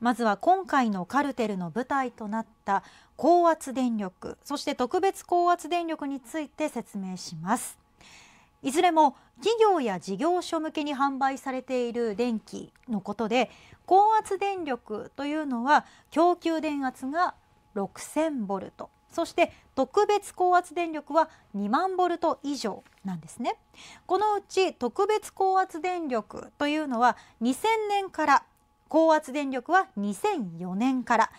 まずは今回のカルテルの舞台となった高圧電力そして特別高圧電力について説明しますいずれも企業や事業所向けに販売されている電気のことで高圧電力というのは供給電圧が6000ボルトそして特別高圧電力は2万ボルト以上なんですねこのうち特別高圧電力というのは2000年から高圧電力は2004年から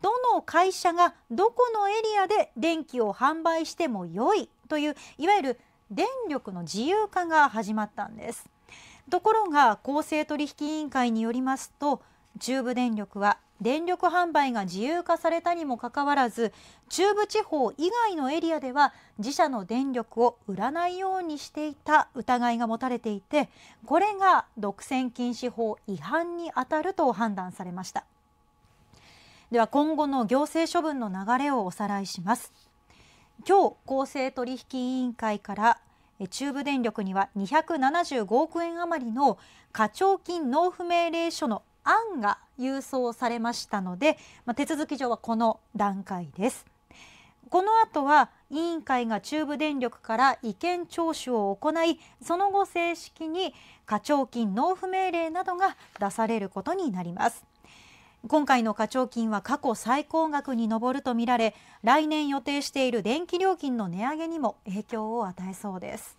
どの会社がどこのエリアで電気を販売しても良いといういわゆる電力の自由化が始まったんですところが公正取引委員会によりますと中部電力は電力販売が自由化されたにもかかわらず中部地方以外のエリアでは自社の電力を売らないようにしていた疑いが持たれていてこれが独占禁止法違反にあたると判断されましたでは今後の行政処分の流れをおさらいします今日公正取引委員会から中部電力には275億円余りの課徴金納付命令書の案が郵送されましたので、まあ、手続き上はこの段階です。この後は委員会が中部電力から意見聴取を行いその後正式に課徴金納付命令などが出されることになります今回の課徴金は過去最高額に上るとみられ来年予定している電気料金の値上げにも影響を与えそうです